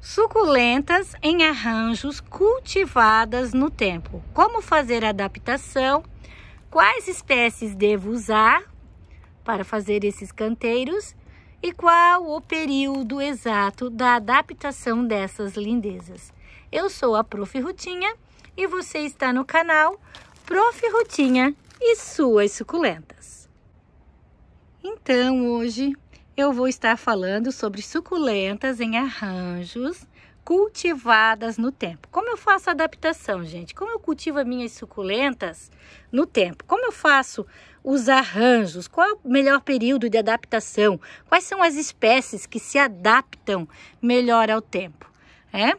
Suculentas em arranjos cultivadas no tempo. Como fazer a adaptação? Quais espécies devo usar para fazer esses canteiros? E qual o período exato da adaptação dessas lindezas? Eu sou a Prof. Rutinha e você está no canal Prof. Rutinha e suas suculentas. Então, hoje eu vou estar falando sobre suculentas em arranjos cultivadas no tempo. Como eu faço adaptação, gente? Como eu cultivo as minhas suculentas no tempo? Como eu faço os arranjos? Qual é o melhor período de adaptação? Quais são as espécies que se adaptam melhor ao tempo? É?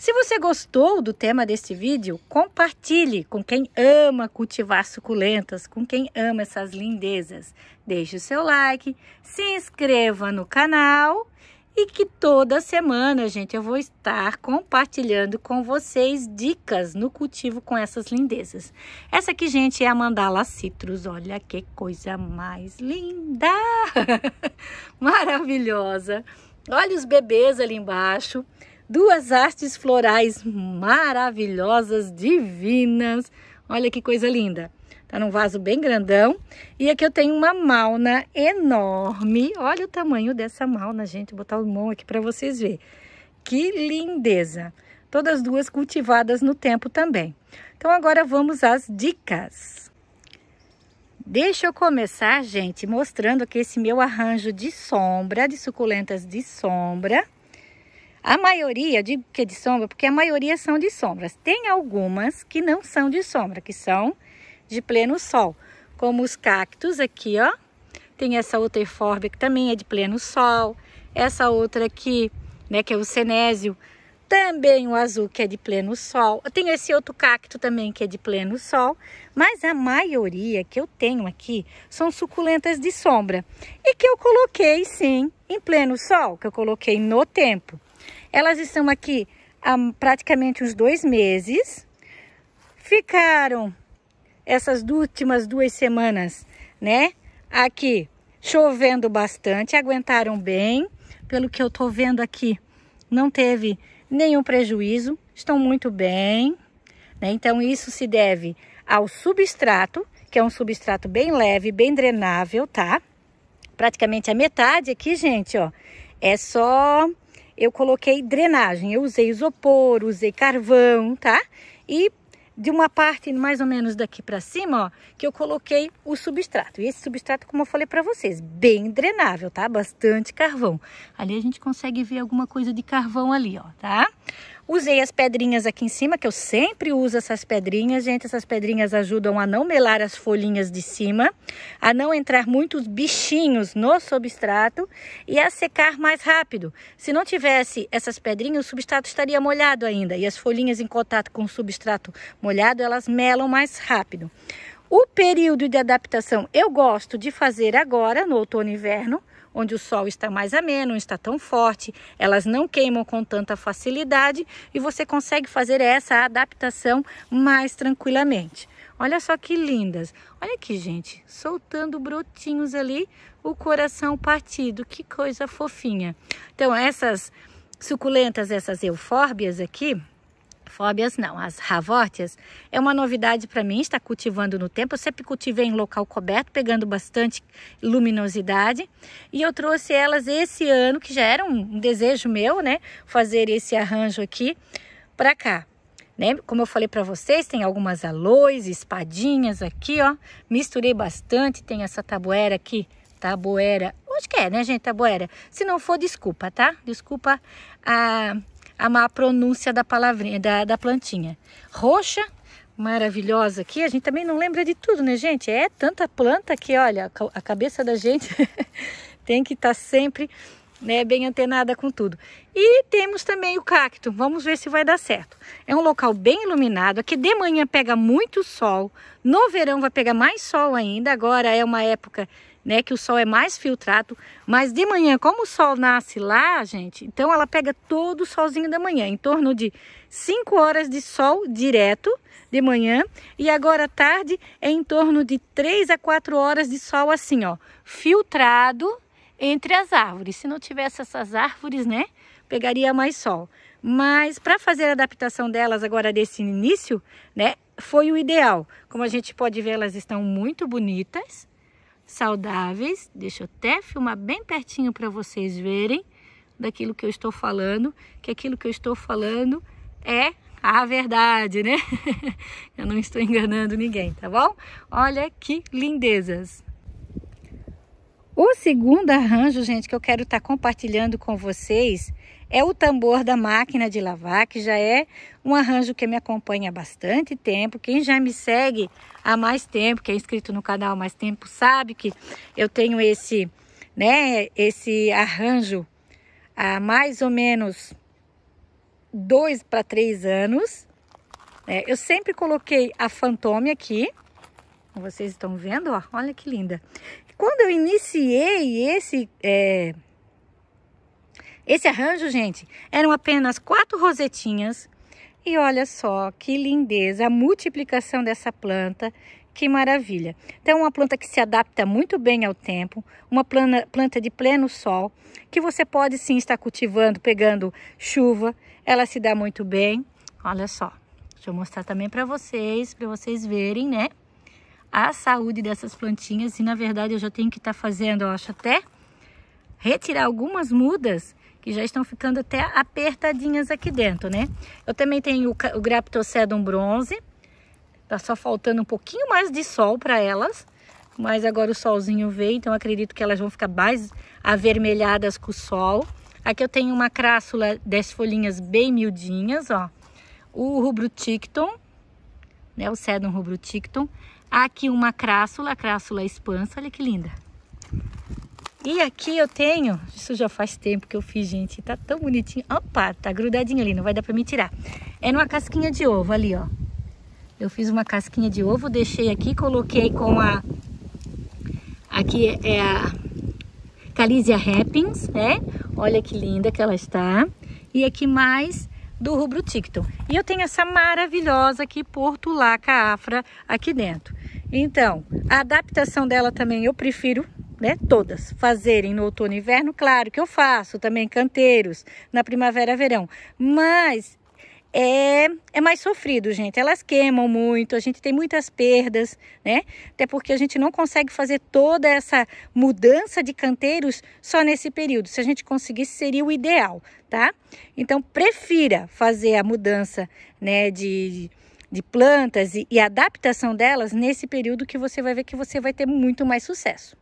Se você gostou do tema deste vídeo, compartilhe com quem ama cultivar suculentas, com quem ama essas lindezas. Deixe o seu like, se inscreva no canal e que toda semana, gente, eu vou estar compartilhando com vocês dicas no cultivo com essas lindezas. Essa aqui, gente, é a mandala citrus. Olha que coisa mais linda! Maravilhosa! Olha os bebês ali embaixo duas artes florais maravilhosas, divinas. Olha que coisa linda. Tá num vaso bem grandão. E aqui eu tenho uma mauna enorme. Olha o tamanho dessa mauna, gente. Vou botar o mão aqui para vocês verem. Que lindeza! Todas duas cultivadas no tempo também. Então agora vamos às dicas. Deixa eu começar, gente, mostrando aqui esse meu arranjo de sombra, de suculentas de sombra. A maioria, digo que é de sombra, porque a maioria são de sombras. Tem algumas que não são de sombra, que são de pleno sol. Como os cactos aqui, ó. Tem essa outra eufórbia que também é de pleno sol. Essa outra aqui, né, que é o cenésio. Também o azul que é de pleno sol. Eu tenho esse outro cacto também que é de pleno sol. Mas a maioria que eu tenho aqui são suculentas de sombra. E que eu coloquei, sim, em pleno sol. Que eu coloquei no tempo. Elas estão aqui há praticamente uns dois meses. Ficaram essas últimas duas semanas, né? Aqui chovendo bastante, aguentaram bem. Pelo que eu tô vendo aqui, não teve nenhum prejuízo, estão muito bem. Né? Então, isso se deve ao substrato, que é um substrato bem leve, bem drenável, tá? Praticamente a metade aqui, gente, ó, é só eu coloquei drenagem. Eu usei isopor, usei carvão, tá? E de uma parte mais ou menos daqui para cima, ó, que eu coloquei o substrato. E esse substrato, como eu falei para vocês, bem drenável, tá? Bastante carvão. Ali a gente consegue ver alguma coisa de carvão ali, ó, tá? Usei as pedrinhas aqui em cima, que eu sempre uso essas pedrinhas, gente. Essas pedrinhas ajudam a não melar as folhinhas de cima, a não entrar muitos bichinhos no substrato e a secar mais rápido. Se não tivesse essas pedrinhas, o substrato estaria molhado ainda. E as folhinhas em contato com o substrato molhado, elas melam mais rápido. O período de adaptação eu gosto de fazer agora, no outono e inverno, onde o sol está mais ameno, não está tão forte, elas não queimam com tanta facilidade e você consegue fazer essa adaptação mais tranquilamente. Olha só que lindas. Olha aqui, gente, soltando brotinhos ali, o coração partido. Que coisa fofinha. Então, essas suculentas, essas eufórbias aqui, Fóbias não, as ravótias é uma novidade para mim, está cultivando no tempo. Eu sempre cultivei em local coberto, pegando bastante luminosidade. E eu trouxe elas esse ano, que já era um desejo meu, né? Fazer esse arranjo aqui para cá. né Como eu falei para vocês, tem algumas aloes, espadinhas aqui, ó. Misturei bastante, tem essa tabuera aqui, tabuera. Onde que é, né, gente, tabuera? Se não for, desculpa, tá? Desculpa a a má pronúncia da palavrinha, da, da plantinha. Roxa, maravilhosa aqui. A gente também não lembra de tudo, né, gente? É tanta planta que, olha, a cabeça da gente tem que estar tá sempre né, bem antenada com tudo. E temos também o cacto. Vamos ver se vai dar certo. É um local bem iluminado. Aqui de manhã pega muito sol. No verão vai pegar mais sol ainda. Agora é uma época né? Que o sol é mais filtrado. Mas de manhã, como o sol nasce lá, gente, então ela pega todo o solzinho da manhã, em torno de 5 horas de sol direto de manhã. E agora à tarde é em torno de 3 a 4 horas de sol assim, ó, filtrado entre as árvores. Se não tivesse essas árvores, né? Pegaria mais sol. Mas para fazer a adaptação delas agora desse início, né? Foi o ideal. Como a gente pode ver, elas estão muito bonitas, saudáveis. Deixa eu até filmar bem pertinho para vocês verem daquilo que eu estou falando, que aquilo que eu estou falando é a verdade, né? eu não estou enganando ninguém, tá bom? Olha que lindezas! O segundo arranjo, gente, que eu quero estar tá compartilhando com vocês é o tambor da máquina de lavar, que já é um arranjo que me acompanha há bastante tempo. Quem já me segue há mais tempo, quem é inscrito no canal há mais tempo, sabe que eu tenho esse, né, esse arranjo há mais ou menos dois para três anos. É, eu sempre coloquei a Fantôme aqui. Vocês estão vendo, ó, olha que linda. Quando eu iniciei esse... É, esse arranjo, gente, eram apenas quatro rosetinhas. E olha só que lindeza, a multiplicação dessa planta, que maravilha. Então, uma planta que se adapta muito bem ao tempo, uma plana, planta de pleno sol, que você pode sim estar cultivando, pegando chuva, ela se dá muito bem. Olha só, deixa eu mostrar também para vocês, para vocês verem, né? A saúde dessas plantinhas e, na verdade, eu já tenho que estar tá fazendo, eu acho até, retirar algumas mudas que já estão ficando até apertadinhas aqui dentro, né? Eu também tenho o Graptocedum bronze, tá só faltando um pouquinho mais de sol para elas, mas agora o solzinho veio, então acredito que elas vão ficar mais avermelhadas com o sol. Aqui eu tenho uma crássula das folhinhas bem miudinhas, ó. O rubro ticton, né, o sedum rubro ticton. Aqui uma crássula, a crássula expansa, olha que linda. E aqui eu tenho, isso já faz tempo que eu fiz, gente, tá tão bonitinho. Opa, tá grudadinho ali, não vai dar pra me tirar. É numa casquinha de ovo ali, ó. Eu fiz uma casquinha de ovo, deixei aqui, coloquei com a... Aqui é a Calisia Happens, né? Olha que linda que ela está. E aqui mais do rubro Ticton. E eu tenho essa maravilhosa aqui, Porto Laca Afra, aqui dentro. Então, a adaptação dela também eu prefiro né, todas, fazerem no outono e inverno, claro que eu faço também canteiros na primavera, verão, mas é, é mais sofrido, gente. Elas queimam muito, a gente tem muitas perdas, né? Até porque a gente não consegue fazer toda essa mudança de canteiros só nesse período. Se a gente conseguisse, seria o ideal, tá? Então, prefira fazer a mudança, né, de de plantas e, e adaptação delas nesse período que você vai ver que você vai ter muito mais sucesso.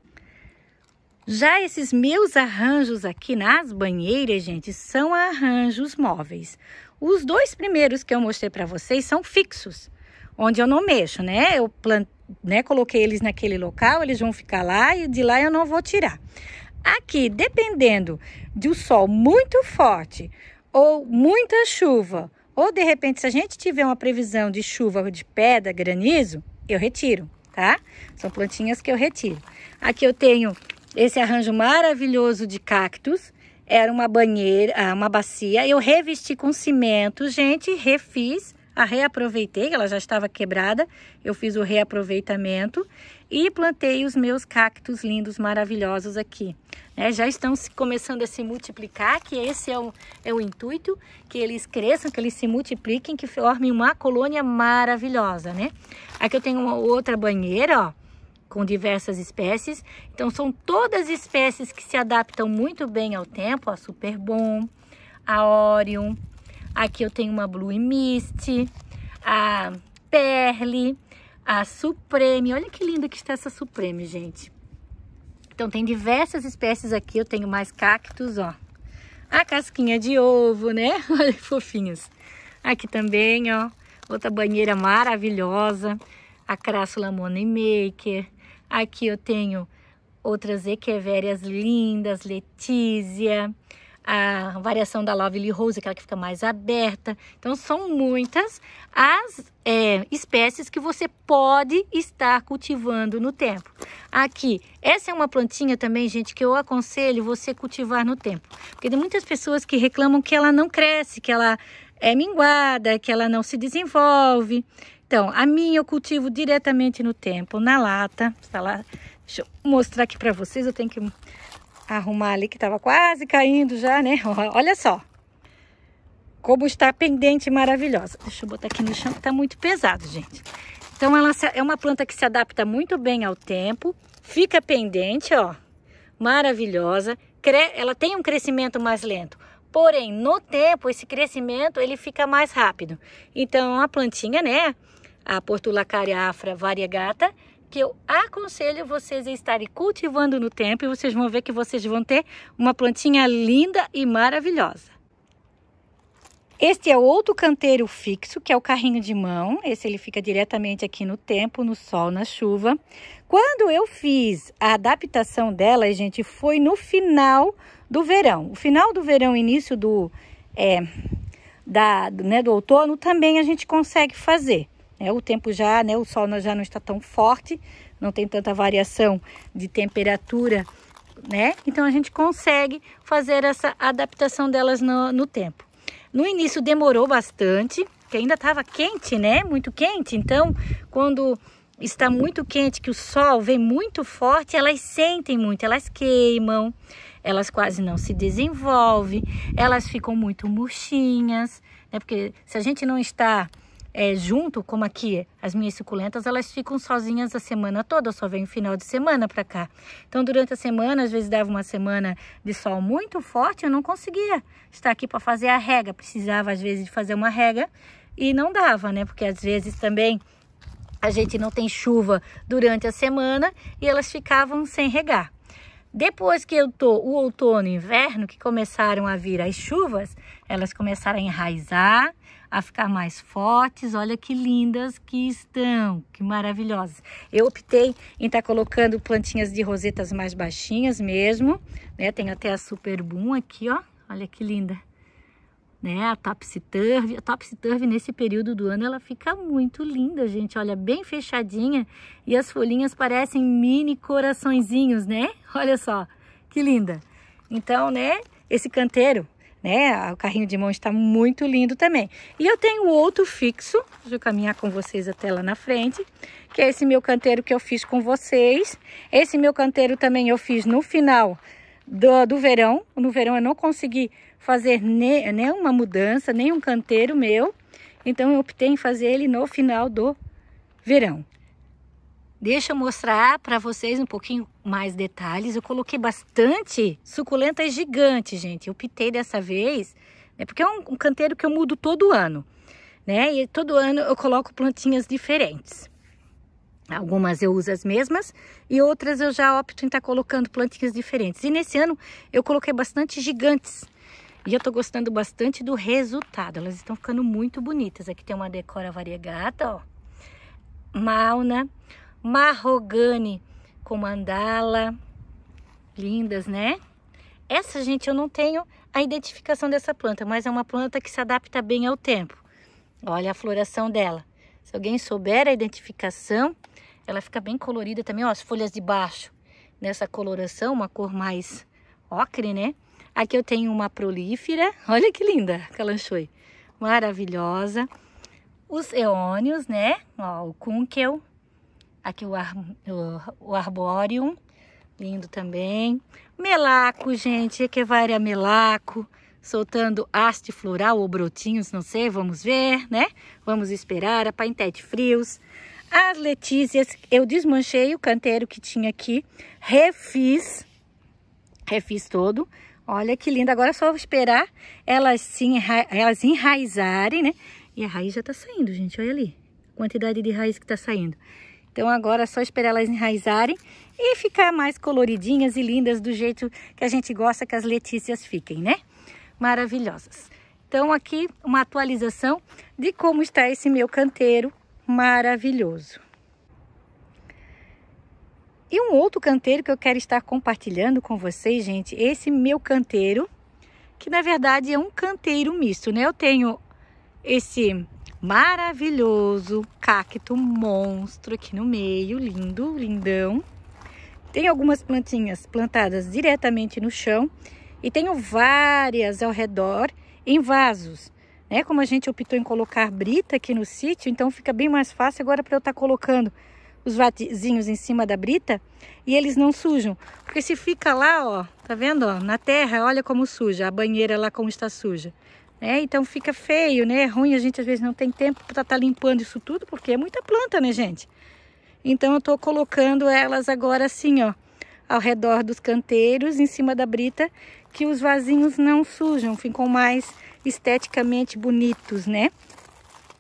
Já esses meus arranjos aqui nas banheiras, gente, são arranjos móveis. Os dois primeiros que eu mostrei para vocês são fixos, onde eu não mexo, né? Eu plantei, né, coloquei eles naquele local, eles vão ficar lá e de lá eu não vou tirar. Aqui, dependendo de um sol muito forte ou muita chuva, ou de repente se a gente tiver uma previsão de chuva de pedra, granizo, eu retiro, tá? São plantinhas que eu retiro. Aqui eu tenho esse arranjo maravilhoso de cactos era uma banheira, ah, uma bacia. Eu revesti com cimento, gente, refiz, a reaproveitei, ela já estava quebrada. Eu fiz o reaproveitamento e plantei os meus cactos lindos, maravilhosos aqui. Né? Já estão se, começando a se multiplicar, que esse é o, é o intuito, que eles cresçam, que eles se multipliquem, que formem uma colônia maravilhosa, né? Aqui eu tenho uma outra banheira, ó com diversas espécies. Então, são todas espécies que se adaptam muito bem ao tempo, a Super Bom, a Orion. Aqui eu tenho uma Blue Mist, a Perle, a Supreme. Olha que linda que está essa Supreme, gente. Então, tem diversas espécies aqui. Eu tenho mais cactos, ó. A casquinha de ovo, né? Olha que fofinhos. Aqui também, ó. Outra banheira maravilhosa. A Crassula Maker. Aqui eu tenho outras equevérias lindas, Letícia, a variação da Lovely Rose, aquela que fica mais aberta. Então, são muitas as é, espécies que você pode estar cultivando no tempo. Aqui, essa é uma plantinha também, gente, que eu aconselho você cultivar no tempo. Porque tem muitas pessoas que reclamam que ela não cresce, que ela é minguada, que ela não se desenvolve. Então, a minha eu cultivo diretamente no tempo, na lata. Está lá. Deixa eu mostrar aqui para vocês. Eu tenho que arrumar ali que estava quase caindo já, né? Olha só. Como está pendente e maravilhosa. Deixa eu botar aqui no chão que está muito pesado, gente. Então, ela é uma planta que se adapta muito bem ao tempo. Fica pendente, ó. Maravilhosa. Ela tem um crescimento mais lento. Porém, no tempo, esse crescimento ele fica mais rápido. Então, a plantinha, né? A Portulacaria afra variegata, que eu aconselho vocês a estarem cultivando no tempo e vocês vão ver que vocês vão ter uma plantinha linda e maravilhosa. Este é outro canteiro fixo, que é o carrinho de mão. Esse ele fica diretamente aqui no tempo, no sol, na chuva. Quando eu fiz a adaptação dela, gente, foi no final do verão. O final do verão, início do, é, da, do, né, do outono, também a gente consegue fazer. Né? O tempo já, né, o sol já não está tão forte, não tem tanta variação de temperatura, né? Então a gente consegue fazer essa adaptação delas no, no tempo. No início demorou bastante, que ainda estava quente, né? Muito quente. Então, quando está muito quente, que o sol vem muito forte, elas sentem muito, elas queimam, elas quase não se desenvolvem, elas ficam muito murchinhas, né? Porque se a gente não está é, junto, como aqui, as minhas suculentas, elas ficam sozinhas a semana toda, só vem final de semana para cá. Então, durante a semana, às vezes dava uma semana de sol muito forte, eu não conseguia estar aqui para fazer a rega. Precisava, às vezes, de fazer uma rega e não dava, né? Porque às vezes também a gente não tem chuva durante a semana e elas ficavam sem regar. Depois que eu tô o outono e inverno, que começaram a vir as chuvas, elas começaram a enraizar, a ficar mais fortes. Olha que lindas que estão, que maravilhosas. Eu optei em estar tá colocando plantinhas de rosetas mais baixinhas mesmo, né? Tem até a Super Boom aqui, ó. Olha que linda né? A topsy-turvy, a topsy-turvy nesse período do ano ela fica muito linda, gente. Olha, bem fechadinha e as folhinhas parecem mini coraçõezinhos, né? Olha só, que linda. Então, né, esse canteiro, né, o carrinho de mão está muito lindo também. E eu tenho outro fixo, deixa eu caminhar com vocês até lá na frente, que é esse meu canteiro que eu fiz com vocês. Esse meu canteiro também eu fiz no final do, do verão. No verão eu não consegui fazer nenhuma né, mudança, nenhum canteiro meu. Então eu optei em fazer ele no final do verão. Deixa eu mostrar para vocês um pouquinho mais detalhes. Eu coloquei bastante suculenta gigante, gente. Eu optei dessa vez, né, porque é um, um canteiro que eu mudo todo ano, né? E todo ano eu coloco plantinhas diferentes. Algumas eu uso as mesmas e outras eu já opto em estar tá colocando plantinhas diferentes. E nesse ano eu coloquei bastante gigantes, e eu tô gostando bastante do resultado. Elas estão ficando muito bonitas. Aqui tem uma decora variegata, ó. Mauna, né? marrogane com mandala. Lindas, né? Essa, gente, eu não tenho a identificação dessa planta, mas é uma planta que se adapta bem ao tempo. Olha a floração dela. Se alguém souber a identificação, ela fica bem colorida também, ó, as folhas de baixo. Nessa coloração, uma cor mais ocre, né? Aqui eu tenho uma prolífera. Olha que linda, calanchoe. Maravilhosa. Os eônios, né? Ó, o cúnquel. Aqui o, ar, o, o Lindo também. Melaco, gente. equevária melaco. Soltando haste floral ou brotinhos, não sei. Vamos ver, né? Vamos esperar. A paintete frios. As letícias. Eu desmanchei o canteiro que tinha aqui. Refiz. Refiz todo Olha que linda. Agora é só esperar elas, se enra... elas enraizarem, né? E a raiz já tá saindo, gente. Olha ali. A quantidade de raiz que tá saindo. Então agora é só esperar elas enraizarem e ficar mais coloridinhas e lindas do jeito que a gente gosta que as letícias fiquem, né? Maravilhosas. Então aqui uma atualização de como está esse meu canteiro maravilhoso. E um outro canteiro que eu quero estar compartilhando com vocês, gente, esse meu canteiro, que na verdade é um canteiro misto, né? Eu tenho esse maravilhoso cacto monstro aqui no meio, lindo, lindão. Tem algumas plantinhas plantadas diretamente no chão e tenho várias ao redor em vasos. Né? Como a gente optou em colocar brita aqui no sítio, então fica bem mais fácil agora para eu estar tá colocando os vazinhos em cima da brita e eles não sujam. Porque se fica lá, ó, tá vendo? Ó, na terra, olha como suja, a banheira lá como está suja. Né? Então fica feio, né? É ruim, a gente às vezes não tem tempo para estar tá limpando isso tudo, porque é muita planta, né, gente? Então eu estou colocando elas agora assim, ó, ao redor dos canteiros, em cima da brita, que os vasinhos não sujam, ficam mais esteticamente bonitos, né?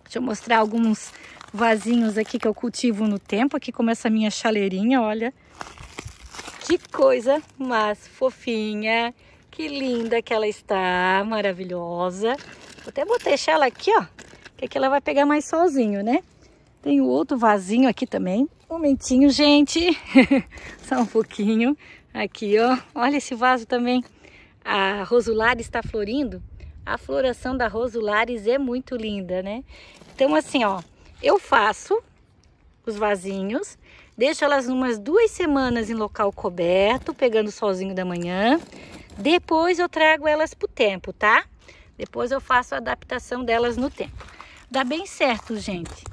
Deixa eu mostrar alguns vasinhos aqui que eu cultivo no tempo. Aqui começa a minha chaleirinha, olha. Que coisa mais fofinha. Que linda que ela está, maravilhosa. Vou até botar deixar ela aqui, ó, que aqui ela vai pegar mais sozinho, né? Tem o outro vasinho aqui também. Um momentinho, gente. Só um pouquinho. Aqui, ó. Olha esse vaso também. A Rosulares está florindo. A floração da Rosulares é muito linda, né? Então, assim, ó eu faço os vasinhos, deixo elas umas duas semanas em local coberto, pegando solzinho da manhã. Depois eu trago elas pro tempo, tá? Depois eu faço a adaptação delas no tempo. Dá bem certo, gente.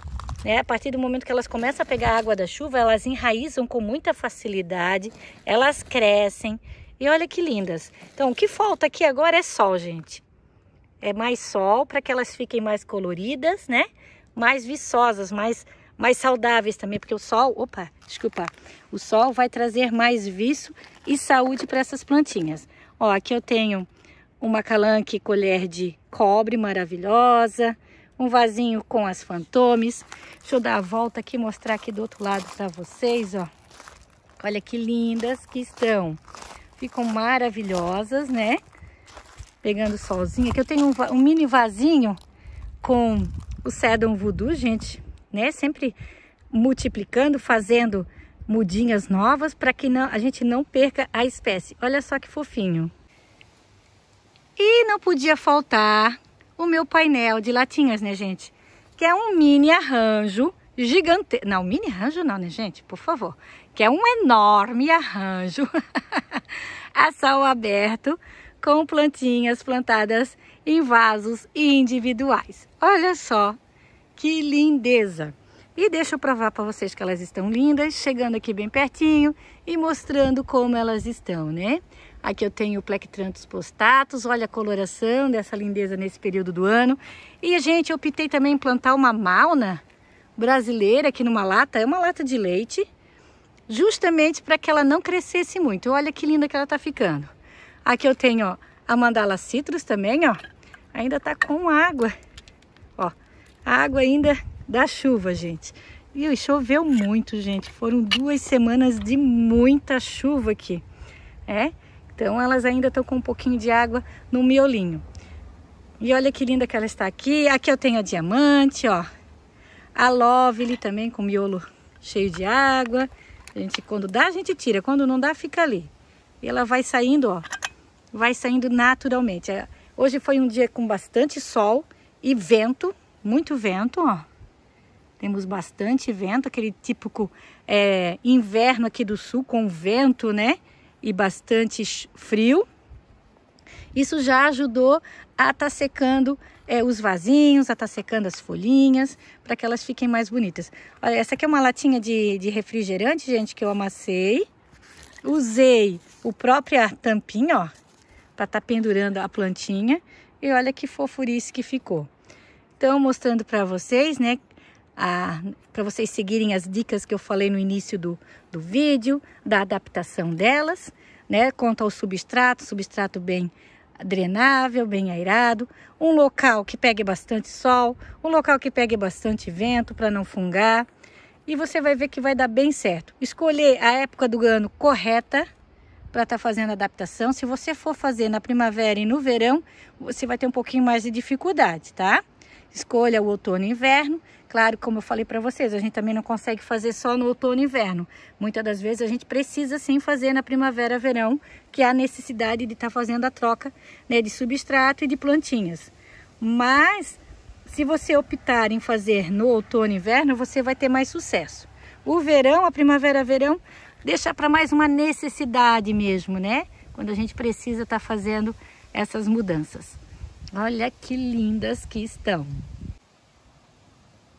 Né? A partir do momento que elas começam a pegar a água da chuva, elas enraizam com muita facilidade, elas crescem. E olha que lindas. Então, o que falta aqui agora é sol, gente. É mais sol para que elas fiquem mais coloridas, né? mais viçosas, mais, mais saudáveis também, porque o sol, opa, desculpa, o sol vai trazer mais viço e saúde para essas plantinhas. Ó, aqui eu tenho uma calanque colher de cobre maravilhosa, um vasinho com as fantomes. Deixa eu dar a volta aqui, mostrar aqui do outro lado para vocês, ó. Olha que lindas que estão. Ficam maravilhosas, né? Pegando solzinho. Aqui eu tenho um, um mini vasinho com o Sedum Voodoo, gente, né? Sempre multiplicando, fazendo mudinhas novas para que não, a gente não perca a espécie. Olha só que fofinho. E não podia faltar o meu painel de latinhas, né, gente? Que é um mini arranjo gigante... Não, mini arranjo não, né, gente? Por favor. Que é um enorme arranjo a céu aberto com plantinhas plantadas em vasos individuais. Olha só que lindeza! E deixa eu provar para vocês que elas estão lindas, chegando aqui bem pertinho e mostrando como elas estão, né? Aqui eu tenho o Plectranthus postatus, olha a coloração dessa lindeza nesse período do ano. E, gente, eu optei também em plantar uma mauna brasileira aqui numa lata, é uma lata de leite, justamente para que ela não crescesse muito. Olha que linda que ela está ficando. Aqui eu tenho, ó, a mandala citrus também, ó, ainda tá com água. Ó, água ainda da chuva, gente. E choveu muito, gente. Foram duas semanas de muita chuva aqui, é? Então elas ainda estão com um pouquinho de água no miolinho. E olha que linda que ela está aqui. Aqui eu tenho a diamante, ó. A lovely também com miolo cheio de água. A gente, quando dá, a gente tira. Quando não dá, fica ali. E ela vai saindo, ó. Vai saindo naturalmente. É, Hoje foi um dia com bastante sol e vento, muito vento, ó. Temos bastante vento, aquele típico é, inverno aqui do sul com vento, né? E bastante frio. Isso já ajudou a estar tá secando é, os vasinhos, a estar tá secando as folhinhas, para que elas fiquem mais bonitas. Olha, essa aqui é uma latinha de, de refrigerante, gente, que eu amassei. Usei o própria tampinha, ó, para tá, estar tá pendurando a plantinha. E olha que fofurice que ficou. Então, mostrando para vocês, né, para vocês seguirem as dicas que eu falei no início do, do vídeo, da adaptação delas, né, quanto ao substrato, substrato bem drenável, bem airado, um local que pegue bastante sol, um local que pegue bastante vento para não fungar, e você vai ver que vai dar bem certo. Escolher a época do ano correta, para estar tá fazendo adaptação. Se você for fazer na primavera e no verão, você vai ter um pouquinho mais de dificuldade, tá? Escolha o outono e inverno. Claro, como eu falei para vocês, a gente também não consegue fazer só no outono e inverno. Muitas das vezes a gente precisa sim fazer na primavera, verão, que há é necessidade de estar tá fazendo a troca né, de substrato e de plantinhas. Mas se você optar em fazer no outono e inverno, você vai ter mais sucesso. O verão, a primavera, verão, deixar para mais uma necessidade mesmo, né? Quando a gente precisa estar tá fazendo essas mudanças. Olha que lindas que estão!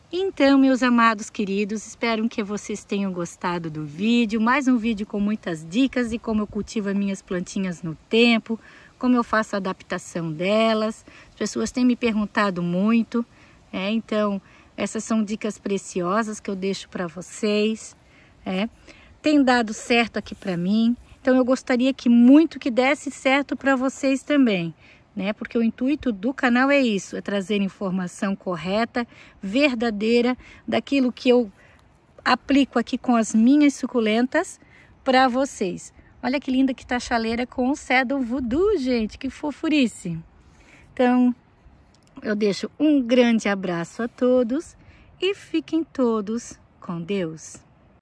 Então, meus amados queridos, espero que vocês tenham gostado do vídeo. Mais um vídeo com muitas dicas de como eu cultivo as minhas plantinhas no tempo, como eu faço a adaptação delas. As pessoas têm me perguntado muito, né? Então, essas são dicas preciosas que eu deixo para vocês, é tem dado certo aqui para mim. Então eu gostaria que muito que desse certo para vocês também, né? Porque o intuito do canal é isso, é trazer informação correta, verdadeira daquilo que eu aplico aqui com as minhas suculentas para vocês. Olha que linda que tá a chaleira com o voodoo, gente, que fofurice. Então, eu deixo um grande abraço a todos e fiquem todos com Deus.